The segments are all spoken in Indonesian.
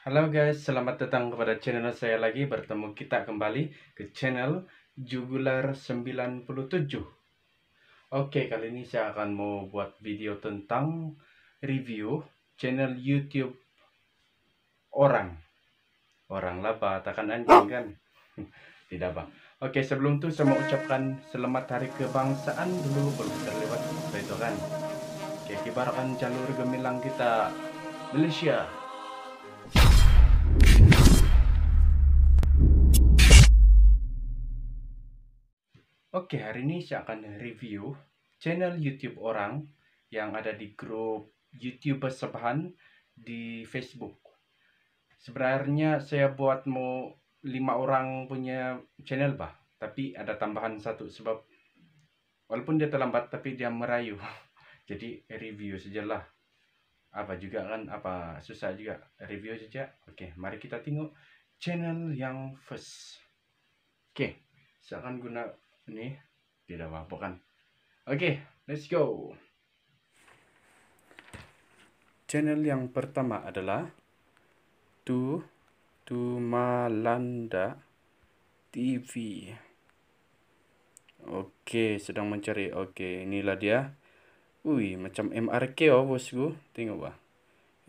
Halo guys, selamat datang kepada channel saya lagi Bertemu kita kembali ke channel Jugular 97 Oke, kali ini saya akan mau buat video tentang review channel YouTube orang Orang lah takkan anjing kan? Tidak bang Oke, sebelum itu saya mau ucapkan selamat hari kebangsaan dulu Belum terlewat, itu kan Oke, kibarkan jalur gemilang kita Malaysia Oke, hari ini saya akan review channel YouTube orang yang ada di grup YouTube Sebahan di Facebook. Sebenarnya saya buat mau lima orang punya channel bah, tapi ada tambahan satu sebab walaupun dia terlambat tapi dia merayu. Jadi review sajalah. Apa juga kan apa susah juga review saja. Oke, mari kita tengok channel yang first. Oke, saya akan guna ini tidak apa-apa kan oke okay, let's go channel yang pertama adalah Tu Tumalanda TV oke okay, sedang mencari oke okay, inilah dia wih macam MRK oh bosku tengok bah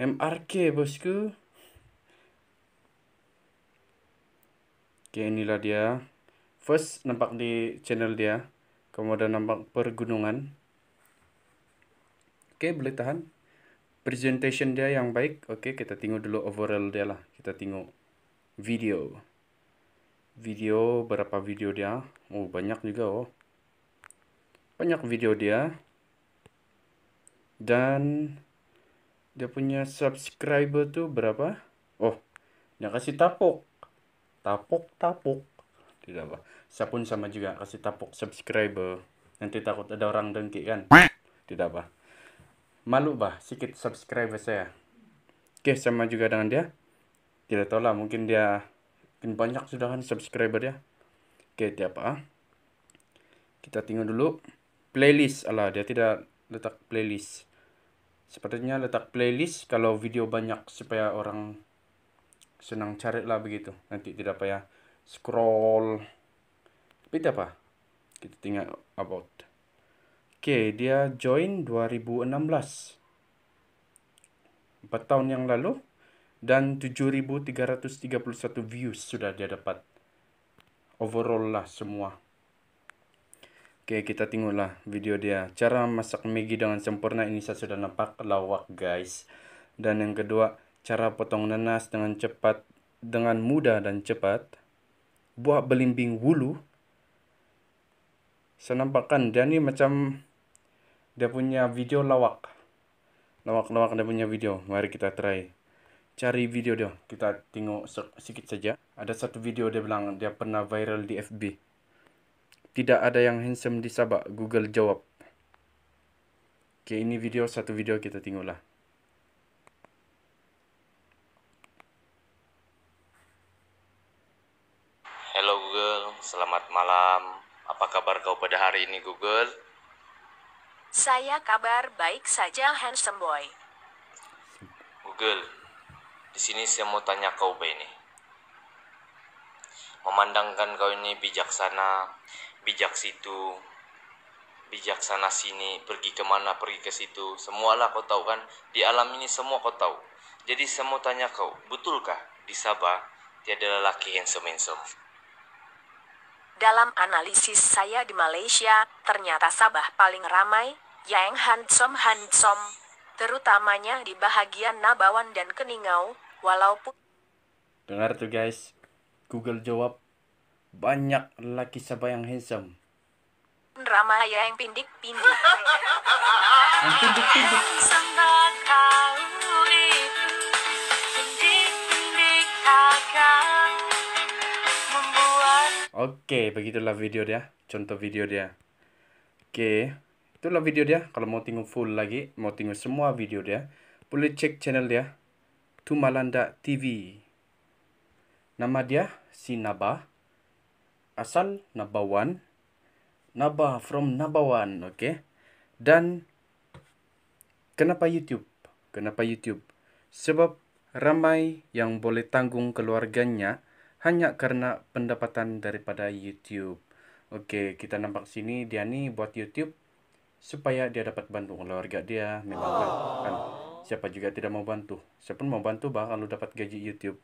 MRK bosku Oke, okay, inilah dia first nampak di channel dia kemudian nampak pergunungan oke okay, boleh tahan presentation dia yang baik oke okay, kita tengok dulu overall dia lah kita tengok video video berapa video dia oh banyak juga oh banyak video dia dan dia punya subscriber tuh berapa oh dia kasih tapok tapok tapok tidak apa saya pun sama juga kasih tapuk subscriber nanti takut ada orang dengki kan tidak apa malu bah sedikit subscriber saya oke sama juga dengan dia tidak tahu lah mungkin dia mungkin banyak sudah kan subscriber ya oke tiap apa kita tinggal dulu playlist ala dia tidak letak playlist sepertinya letak playlist kalau video banyak supaya orang senang cari lah begitu nanti tidak apa ya scroll itu apa kita tinggal about oke okay, dia join 2016 4 tahun yang lalu dan 7331 views sudah dia dapat overall lah semua Oke, okay, kita tengoklah video dia. Cara masak Maggi dengan sempurna ini saya sudah nampak lawak, guys. Dan yang kedua, cara potong nanas dengan cepat, dengan mudah dan cepat buah belimbing wulu saya nampakkan dia ni macam dia punya video lawak lawak-lawak dia punya video mari kita try cari video dia kita tengok sedikit saja ada satu video dia bilang dia pernah viral di FB tidak ada yang handsome di Sabah Google jawab Oke, ini video satu video kita tengoklah. Selamat malam. Apa kabar kau pada hari ini, Google? Saya kabar baik saja, handsome boy. Google, di sini saya mau tanya kau, ini. Memandangkan kau ini bijaksana, bijak situ, bijaksana sini, pergi kemana, pergi ke situ. Semualah kau tahu kan, di alam ini semua kau tahu. Jadi saya mau tanya kau, betulkah di Sabah tiada lelaki handsome-handsome? Dalam analisis saya di Malaysia, ternyata Sabah paling ramai, yang handsome-handsome, terutamanya di bahagian Nabawan dan Keningau, walaupun... Dengar tuh guys, Google jawab, banyak laki Sabah yang handsome. Ramai yang pindik-pindik. yang pindik-pindik. okay, begitulah video dia contoh video dia okay, itulah video dia kalau mau tengok full lagi mau tengok semua video dia boleh cek channel dia Tumalanda TV nama dia si Naba asal Naba Naba from Naba One okay? dan kenapa YouTube kenapa YouTube sebab ramai yang boleh tanggung keluarganya hanya karena pendapatan daripada YouTube. Oke, kita nampak sini dia nih buat YouTube supaya dia dapat bantu keluarga dia memang oh. kan siapa juga tidak mau bantu siapa mau bantu bahkan lu dapat gaji YouTube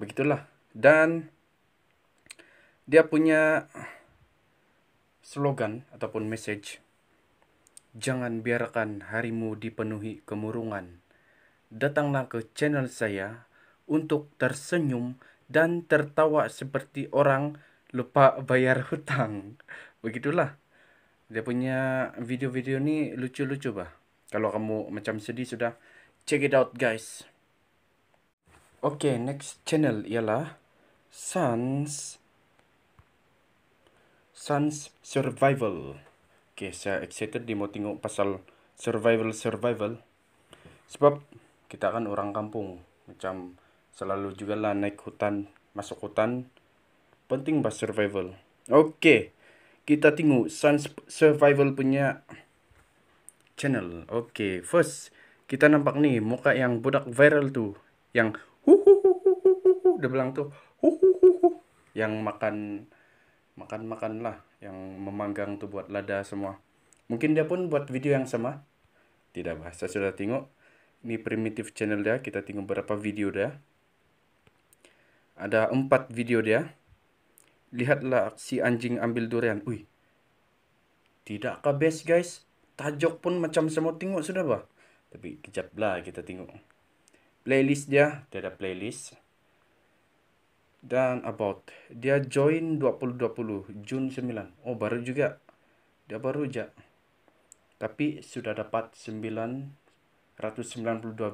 begitulah dan dia punya slogan ataupun message jangan biarkan harimu dipenuhi kemurungan datanglah ke channel saya untuk tersenyum dan tertawa seperti orang lupa bayar hutang. Begitulah. Dia punya video-video ni lucu-lucu bah. Kalau kamu macam sedih sudah, check it out guys. Okay, next channel ialah Sans Sans Survival. Okay, saya excited dia mau tengok pasal survival-survival. Sebab kita kan orang kampung. Macam selalu juga lah naik hutan masuk hutan penting bah survival oke kita tengok sun survival punya channel oke first kita nampak nih muka yang budak viral tuh yang hu dia bilang tuh hu yang makan makan makan lah yang memanggang tu buat lada semua mungkin dia pun buat video yang sama tidak bahasa sudah tengok ini primitif channel dia kita tengok berapa video dia ada empat video dia lihatlah si anjing ambil durian Wih. tidak ke best guys tajuk pun macam semua tengok sudah bah tapi kejap lah kita tengok playlist dia dia ada playlist dan about dia join 2020 Jun 9 oh baru juga dia baru aja tapi sudah dapat 992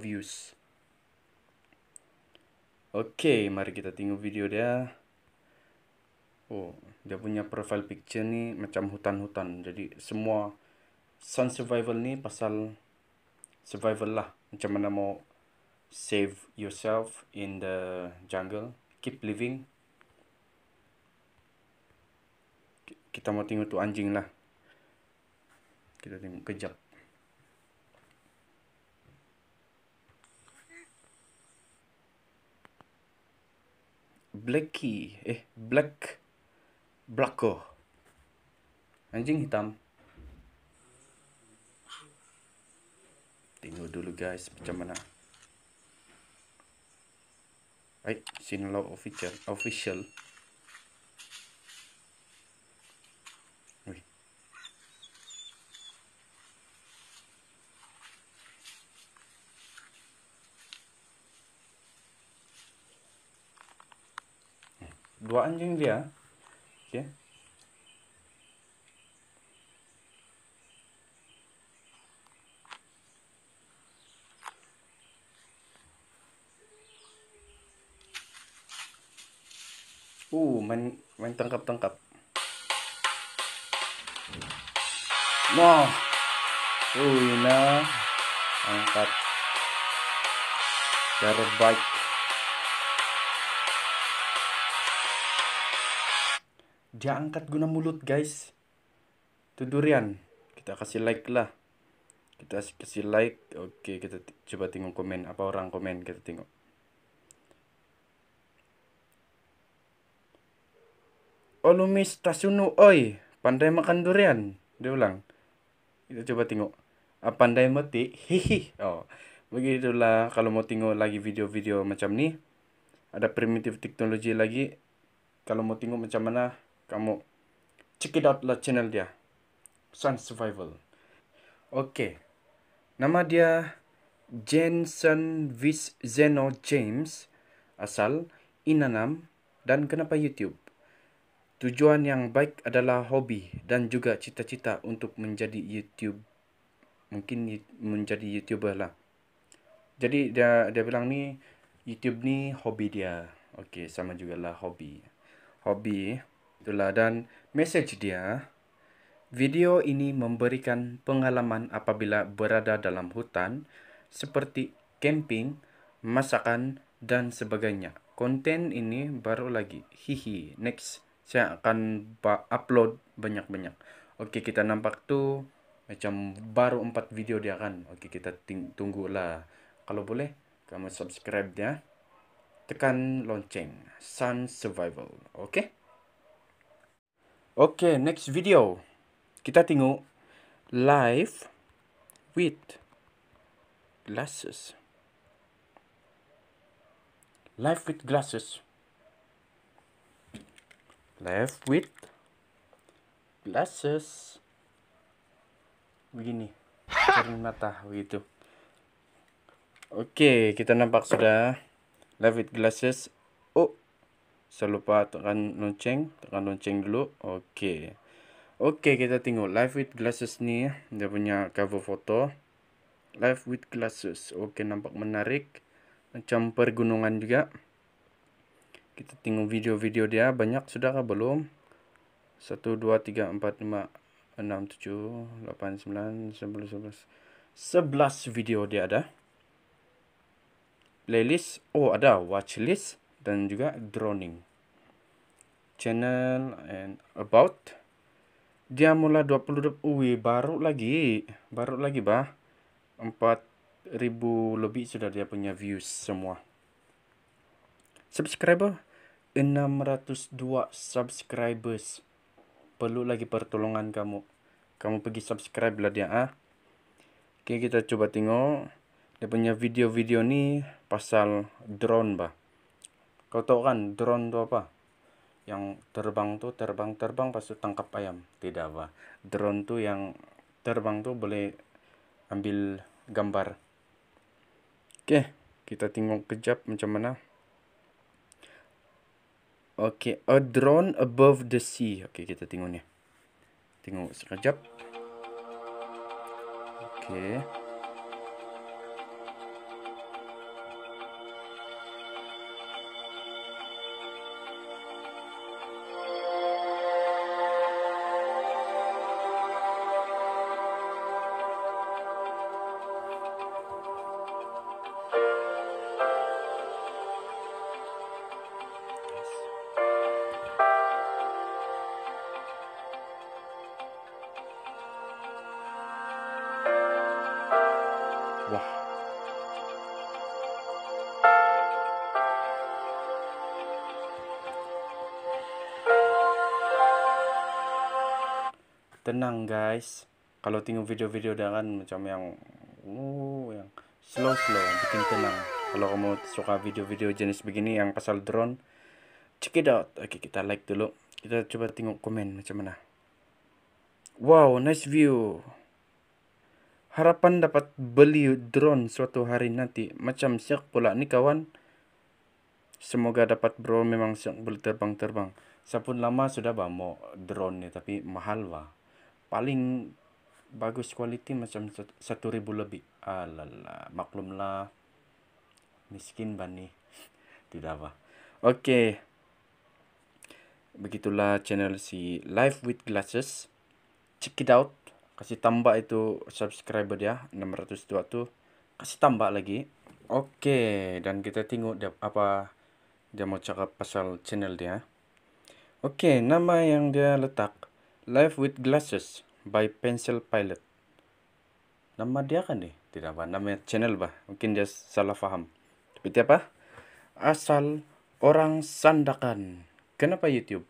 views Okey, mari kita tengok video dia. Oh, dia punya profile picture ni macam hutan-hutan. Jadi semua sun survival ni pasal survival lah. Macam mana mau save yourself in the jungle. Keep living. Kita mau tengok tu anjing lah. Kita tengok kejap. blacky eh black blacko anjing hitam tengok dulu guys macam mana right sinlo lah, official official dua anjing dia oke okay. Uh, main main tangkap tangkap. Wah, wow. uh, nah, angkat. Terbaik. dia angkat guna mulut guys itu durian kita kasih like lah kita kasih like oke kita coba tengok komen apa orang komen kita tengok Olumis oh, Tasunu oi pandai makan durian dia ulang kita coba tengok apa ah, pandai mati hihi oh begitulah kalau mau tengok lagi video-video macam ni ada primitif teknologi lagi kalau mau tengok macam mana kamu check it out lah channel dia Sun Survival Okay Nama dia Jensen Vis Zeno James Asal Inanam Dan kenapa YouTube Tujuan yang baik adalah hobi Dan juga cita-cita untuk menjadi YouTube Mungkin menjadi YouTuber lah Jadi dia dia bilang ni YouTube ni hobi dia okey sama jugalah hobi Hobi Itulah dan message dia, video ini memberikan pengalaman apabila berada dalam hutan seperti camping, masakan, dan sebagainya. Konten ini baru lagi. Hihi, next saya akan upload banyak-banyak. Oke, kita nampak tuh macam baru empat video dia kan. Oke, kita tunggulah. Kalau boleh kamu subscribe ya. Tekan lonceng Sun Survival. Oke? Okay? Okay, next video. Kita tengok live with glasses. Live with glasses. Live with glasses. Begini. Cari mata begitu. Oke, okay, kita nampak sudah. Live with glasses. Oh, Saya lupa tekan lonceng, tekan lonceng dulu. Okey. Okey, kita tengok Live with Glasses ni. Eh. Dia punya cover foto. Live with Glasses. Okey, nampak menarik. Macam pergunungan juga. Kita tengok video-video dia. Banyak sudah ke belum? 1, 2, 3, 4, 5, 6, 7, 8, 9, 10, 11. 11 video dia ada. Playlist. Oh, ada. Watchlist. dan juga droning. Channel and about dia mula 22 UI baru lagi, baru lagi bah. 4000 lebih sudah dia punya views semua. Subscriber 602 subscribers. Perlu lagi pertolongan kamu. Kamu pergi subscribe lah dia ah. Oke, kita coba tengok dia punya video-video ni pasal drone bah. Kau tahu kan drone itu apa? Yang terbang tuh terbang-terbang pas tangkap ayam. Tidak apa. Drone tuh yang terbang tuh boleh ambil gambar. Oke, kita tengok kejap macam mana. Oke, a drone above the sea. Oke, kita tengoknya Tengok sekejap. Oke. Okay. Wah. Tenang guys. Kalau tinggal video-video dengan macam yang uh, yang slow-slow bikin tenang. Kalau kamu suka video-video jenis begini yang pasal drone, check it out. Oke, kita like dulu. Kita coba tengok komen macam mana. Wow, nice view harapan dapat beli drone suatu hari nanti macam siak pula nih kawan semoga dapat bro memang siak boleh terbang-terbang sapun lama sudah mau drone nih tapi mahal lah paling bagus kualiti macam satu ribu lebih alala maklumlah miskin bani tidak apa oke begitulah channel si live with glasses check it out kasih tambah itu subscriber dia 602 tuh kasih tambah lagi oke okay, dan kita tengok dia, apa dia mau cakap pasal channel dia oke okay, nama yang dia letak live with glasses by pencil pilot nama dia kan nih tidak apa nama channel bah mungkin dia salah faham tapi apa asal orang sandakan kenapa YouTube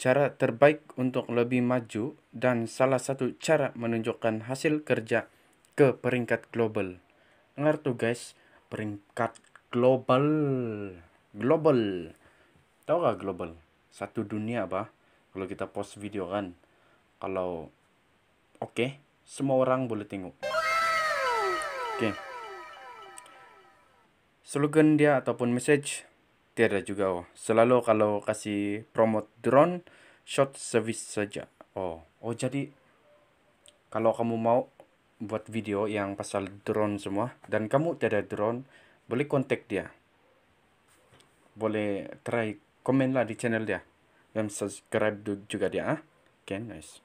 cara terbaik untuk lebih maju dan salah satu cara menunjukkan hasil kerja ke peringkat global. Dengar tuh guys, peringkat global. Global. Tahu gak global? Satu dunia apa? Kalau kita post video kan. Kalau oke, okay, semua orang boleh tengok. Oke. Okay. Slogan dia ataupun message Tiada juga oh. Selalu kalau kasih promote drone short service saja. Oh, oh jadi kalau kamu mau buat video yang pasal drone semua dan kamu tiada drone, boleh kontak dia. Boleh try komen lah di channel dia. Dan subscribe juga dia. Ah. Okay, nice.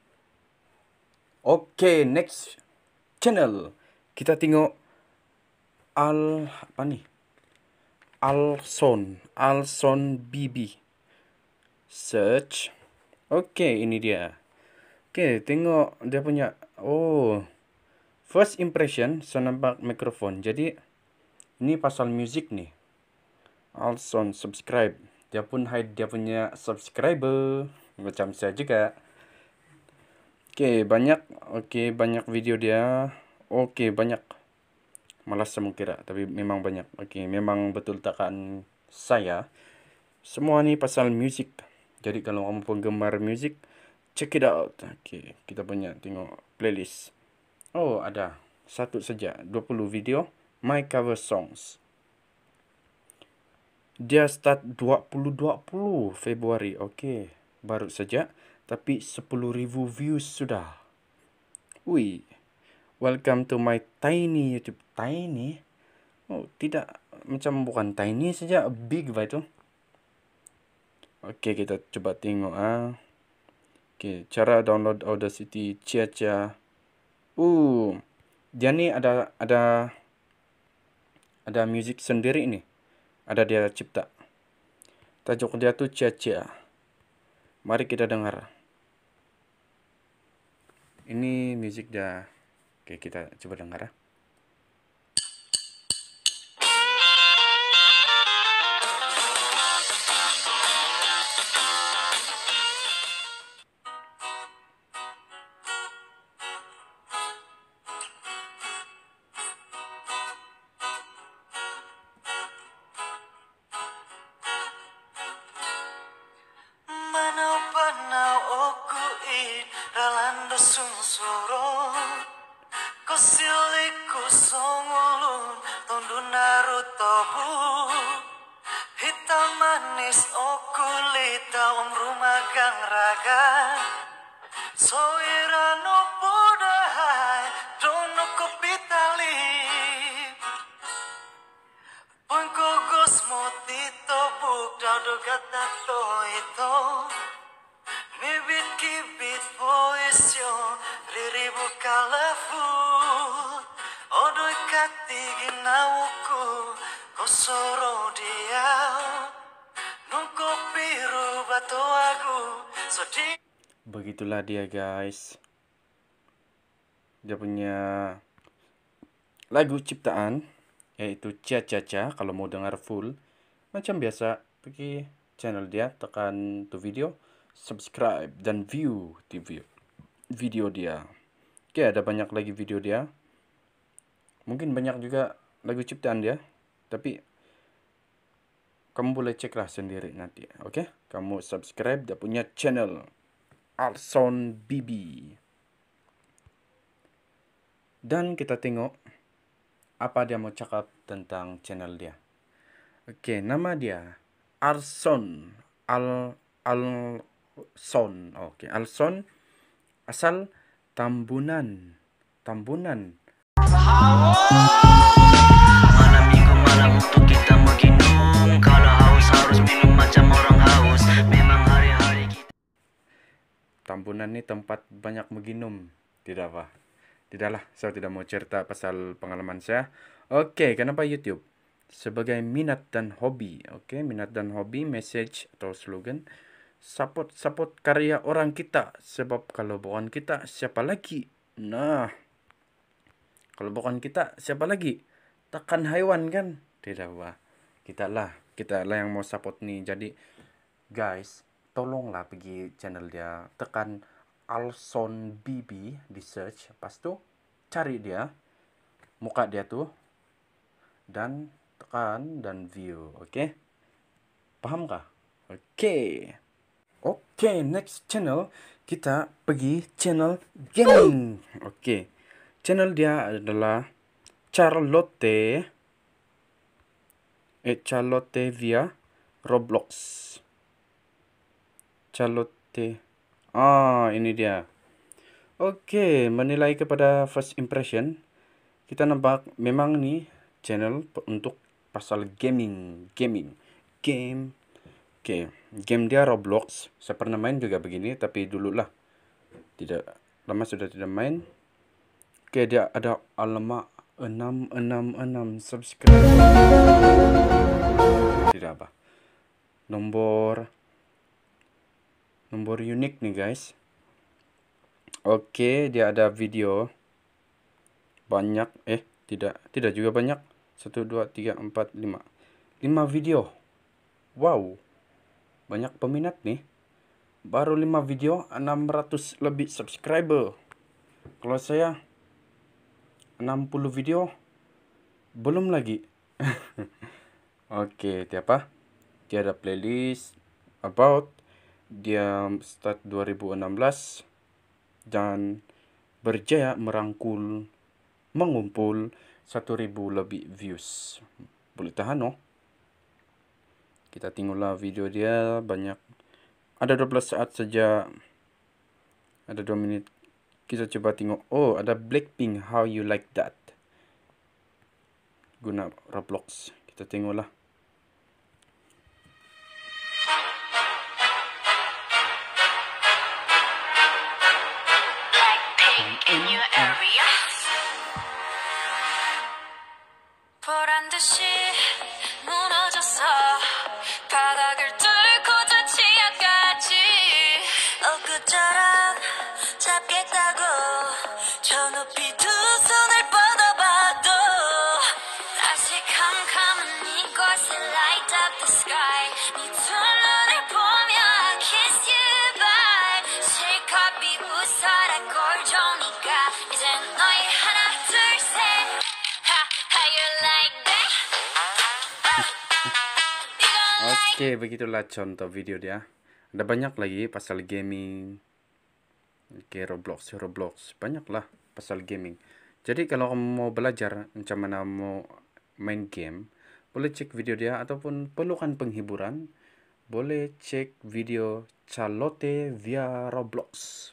Okay, next channel. Kita tengok al apa nih? Alson Alson BB search oke okay, ini dia oke okay, tengok dia punya oh first impression nampak mikrofon jadi ini pasal music nih Alson subscribe dia pun hide dia punya subscriber macam saya juga oke okay, banyak oke okay, banyak video dia oke okay, banyak malas saya mengkira tapi memang banyak okey memang betul takkan saya semua ni pasal music jadi kalau kamu penggemar music check it out okey kita punya tengok playlist oh ada satu saja 20 video my cover songs dia start 2020 Februari okey baru saja tapi 10000 views sudah Ui, welcome to my tiny YouTube tiny oh tidak macam bukan tiny saja big by itu oke okay, kita coba tengok ah oke okay, cara download audacity cia-cia uh dia ni ada ada ada music sendiri ini ada dia cipta tajuk dia tuh cia-cia mari kita dengar ini music dia oke okay, kita coba dengar ah suruh dia biru batu aku sedih begitulah dia guys dia punya lagu ciptaan yaitu Cia Cia Cia kalau mau dengar full macam biasa pergi channel dia tekan tuh video subscribe dan view di video dia oke ada banyak lagi video dia mungkin banyak juga lagu ciptaan dia tapi kamu boleh ceklah sendiri nanti, okay? Kamu subscribe dia punya channel Alson Bibi. Dan kita tengok apa dia mau cakap tentang channel dia. Oke, okay, nama dia Arson Al Alson. Oke, okay, Alson asal Tambunan. Tambunan. Tambunan ini tempat banyak meginum Tidak apa Tidaklah, saya tidak mau cerita pasal pengalaman saya Oke, kenapa YouTube? Sebagai minat dan hobi Oke, minat dan hobi, message atau slogan Support, support karya orang kita Sebab kalau bukan kita, siapa lagi? Nah, kalau bukan kita, siapa lagi? Takkan haiwan kan? tidak apa kita lah kita lah yang mau support nih jadi guys tolonglah pergi channel dia tekan Alson BB di search pas tuh cari dia muka dia tuh dan tekan dan view oke okay? paham kah oke okay. oke okay, next channel kita pergi channel gaming oke okay. channel dia adalah Charlotte eh Charlotte via Roblox. Charlotte. Ah, ini dia. Oke, okay, menilai kepada first impression, kita nampak memang nih channel untuk pasal gaming, gaming, game. Oke, okay. game dia Roblox. Saya pernah main juga begini, tapi dulu lah. Tidak lama sudah tidak main. Oke, okay, dia ada alamat enam enam enam subscribe tidak apa nomor nomor unik nih guys oke dia ada video banyak eh tidak tidak juga banyak satu dua tiga empat lima lima video wow banyak peminat nih baru lima video enam ratus lebih subscriber kalau saya 60 video belum lagi oke okay, apa dia ada playlist about dia start 2016 dan berjaya merangkul mengumpul 1000 lebih views boleh tahan oh kita tengoklah video dia banyak ada 12 saat saja ada 2 menit kita coba tengok. Oh, ada Blackpink. How you like that? Guna Roblox. Kita tengoklah. begitulah contoh video dia. Ada banyak lagi pasal gaming. Oke, Roblox, Roblox. Banyak lah pasal gaming. Jadi kalau kamu mau belajar macam mana mau main game, boleh cek video dia ataupun perlukan penghiburan, boleh cek video Charlotte via Roblox.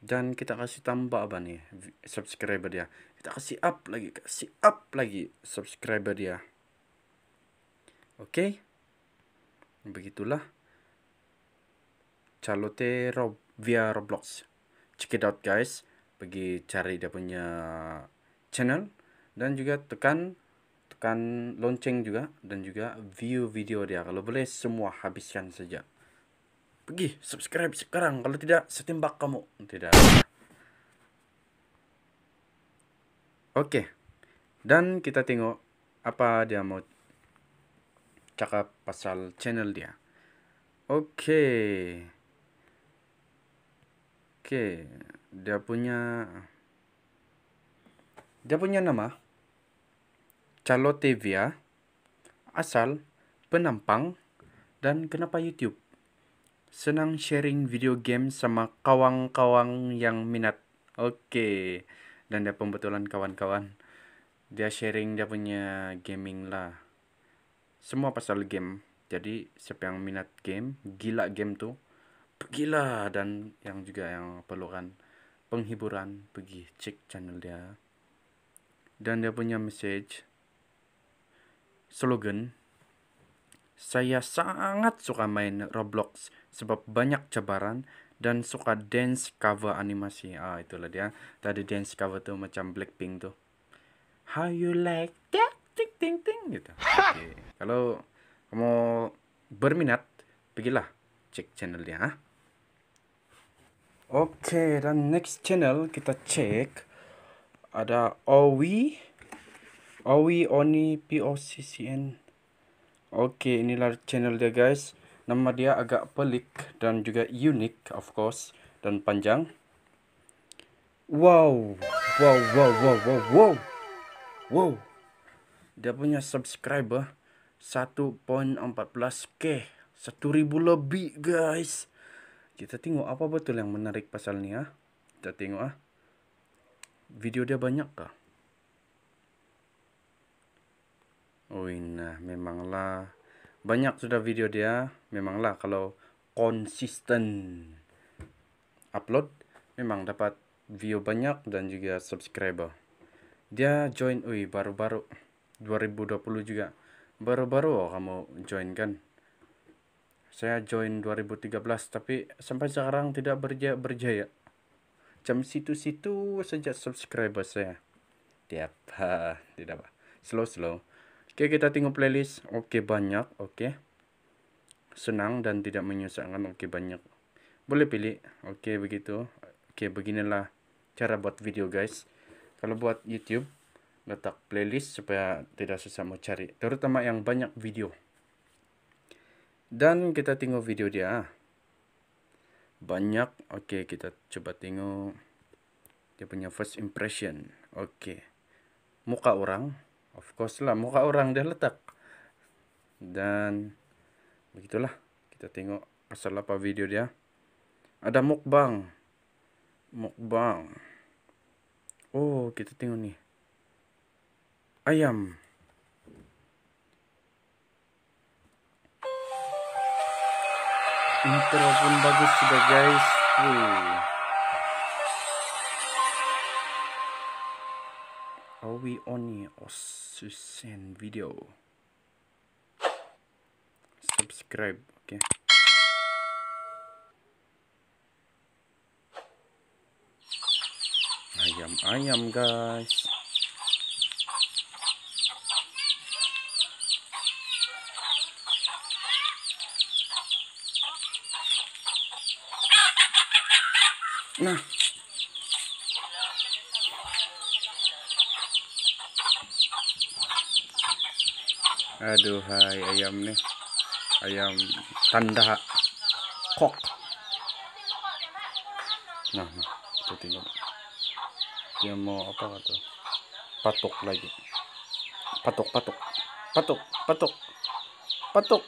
Dan kita kasih tambah apa nih subscriber dia. Kita kasih up lagi, kasih up lagi subscriber dia. Oke? Okay? Begitulah Charlotte Rob via Roblox. Check it out guys. Pergi cari dia punya channel dan juga tekan tekan lonceng juga dan juga view video dia. Kalau boleh semua habiskan saja. Pergi subscribe sekarang kalau tidak setimbak kamu. Tidak. Oke. Okay. Dan kita tengok apa dia mau cakap pasal channel dia. Oke. Oke, dia punya dia punya nama Calotevia asal penampang dan kenapa YouTube senang sharing video game sama kawan-kawan yang minat. Oke. Dan dia pembetulan kawan-kawan. Dia sharing dia punya gaming lah semua pasal game jadi siapa yang minat game gila game tuh gila dan yang juga yang perlukan penghiburan pergi cek channel dia dan dia punya message slogan saya sangat suka main Roblox sebab banyak cabaran dan suka dance cover animasi. Ah, itulah dia. Tadi dance cover tuh macam Blackpink tuh. How you like that? ting ting gitu. Oke. Kalau kamu berminat, pergilah cek channelnya. Ah. Oke, dan next channel kita cek ada Owi Owi Oni POCCN. Oke, inilah channel dia guys. Nama dia agak pelik dan juga unik of course dan panjang. Wow, wow, wow, wow, wow, wow, wow dia punya subscriber 1.14k 1000 lebih guys kita tengok apa betul yang menarik pasal ni ah kita tengok ah video dia banyak kah Oh nah memanglah banyak sudah video dia ah. memanglah kalau konsisten upload memang dapat view banyak dan juga subscriber dia join ui baru-baru 2020 juga baru-baru oh, kamu join kan saya join 2013 tapi sampai sekarang tidak berjaya berjaya jam situ-situ sejak subscriber saya tidak apa tidak apa slow slow oke kita tengok playlist oke banyak oke senang dan tidak menyusahkan oke banyak boleh pilih oke begitu oke beginilah cara buat video guys kalau buat YouTube letak playlist supaya tidak susah mau cari terutama yang banyak video dan kita tengok video dia banyak oke okay, kita coba tengok dia punya first impression oke okay. muka orang of course lah muka orang dia letak dan begitulah kita tengok pasal apa video dia ada mukbang mukbang oh kita tengok nih ayam. Intro pun bagus juga guys. Awi Oni Osusen video. Subscribe, oke. Okay. Ayam ayam guys. Nah. Aduh, hai ayam nih. Ayam tanda kok. Nah, nah, itu tinggal. Dia mau apa kata? Patok lagi. Patok, patok. Patok, patok. Patok.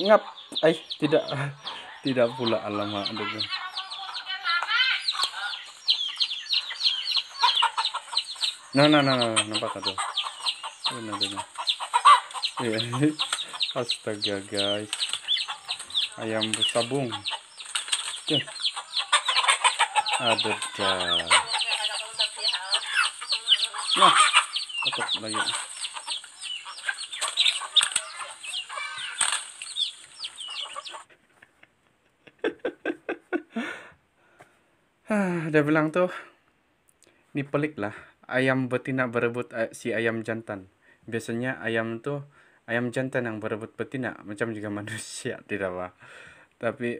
Ngap. Eh, tidak. Tidak pula alamak. Aduh. Nah, nah, nah, nah, nampak tuh. Ini tuh. Iya. Astaga, guys. Ayam bersabung. Oke. Ada dah. Nah, tetap lagi. Dia bilang tuh dipelik lah ayam betina berebut eh, si ayam jantan. Biasanya ayam tuh ayam jantan yang berebut betina, macam juga manusia tidak apa. Tapi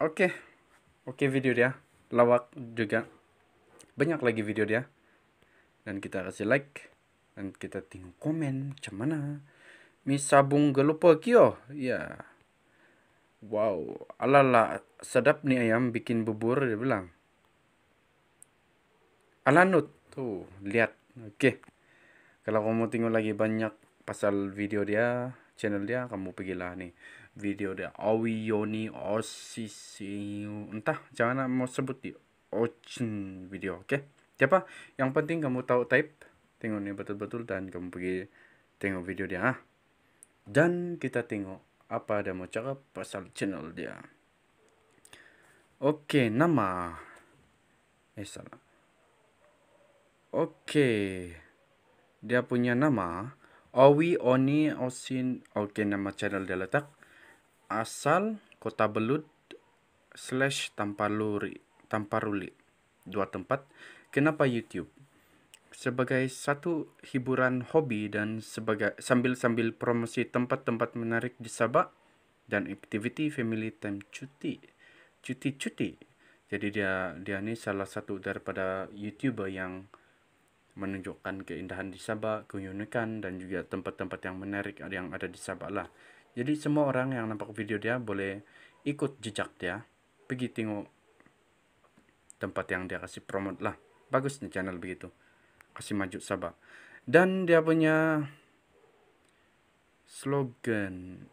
oke. Okay. Oke okay, video dia. Lawak juga. Banyak lagi video dia. Dan kita kasih like dan kita tinggal komen macam mana. Mi sabung gelupa kio. Ya. Yeah. Wow, alala sedap nih ayam bikin bubur dia bilang. Alanut Tuh, lihat. Oke. Okay. Kalau kamu tengok lagi banyak pasal video dia, channel dia, kamu pergilah nih. Video dia yoni Osisi. Entah, jangan mau sebut di ocean video, oke? Okay? Siapa? Yang penting kamu tahu type. Tengok nih betul-betul dan kamu pergi tengok video dia. Ah. Dan kita tengok apa ada mau cakap pasal channel dia. Oke, okay, nama. Eh, salah. Oke. Dia punya nama Owi Oni Osin. Oke, nama channel dia letak asal Kota Belut slash tanpa Tamparuli. Dua tempat. Kenapa YouTube? Sebagai satu hiburan hobi dan sebagai sambil-sambil promosi tempat-tempat menarik di Sabah dan activity family time cuti. Cuti-cuti. Jadi dia dia ini salah satu daripada YouTuber yang menunjukkan keindahan di Sabah, keunikan, dan juga tempat-tempat yang menarik yang ada di Sabah lah. Jadi semua orang yang nampak video dia boleh ikut jejak dia, pergi tengok tempat yang dia kasih promote lah. Bagus nih channel begitu. Kasih maju Sabah. Dan dia punya slogan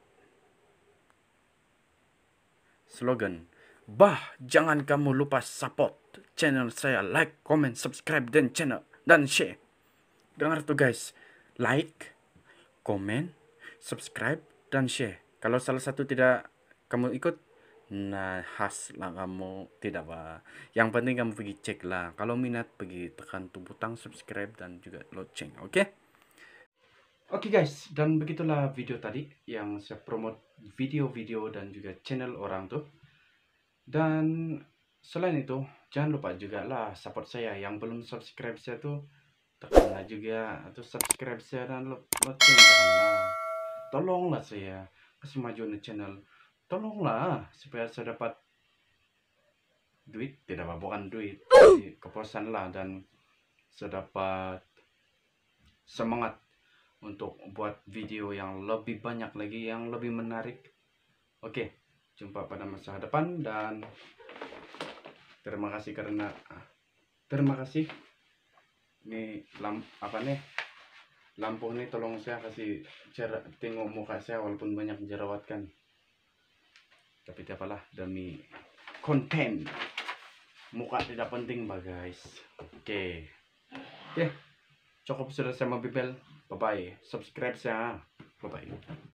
slogan Bah, jangan kamu lupa support channel saya, like, comment, subscribe, dan channel dan share. Dengar tuh guys, like, comment, subscribe, dan share. Kalau salah satu tidak kamu ikut, nah khas lah kamu tidak apa. Yang penting kamu pergi cek lah. Kalau minat pergi tekan tuh butang subscribe dan juga lonceng, oke? Okay? Oke okay guys, dan begitulah video tadi yang saya promote video-video dan juga channel orang tuh. Dan Selain itu, jangan lupa juga lah support saya yang belum subscribe saya tuh tekanlah juga atau subscribe saya dan lonceng lah Tolonglah saya kemajuan channel. Tolonglah supaya saya dapat duit tidak apa bukan duit kepuasan lah dan saya dapat semangat untuk buat video yang lebih banyak lagi yang lebih menarik oke jumpa pada masa depan dan terima kasih karena ah, terima kasih ini lamp apa nih lampu ini tolong saya kasih cara tengok muka saya walaupun banyak jerawat kan tapi tidak apalah demi konten muka tidak penting mbak guys oke okay. ya yeah. cukup sudah sama bibel bye bye subscribe saya bye bye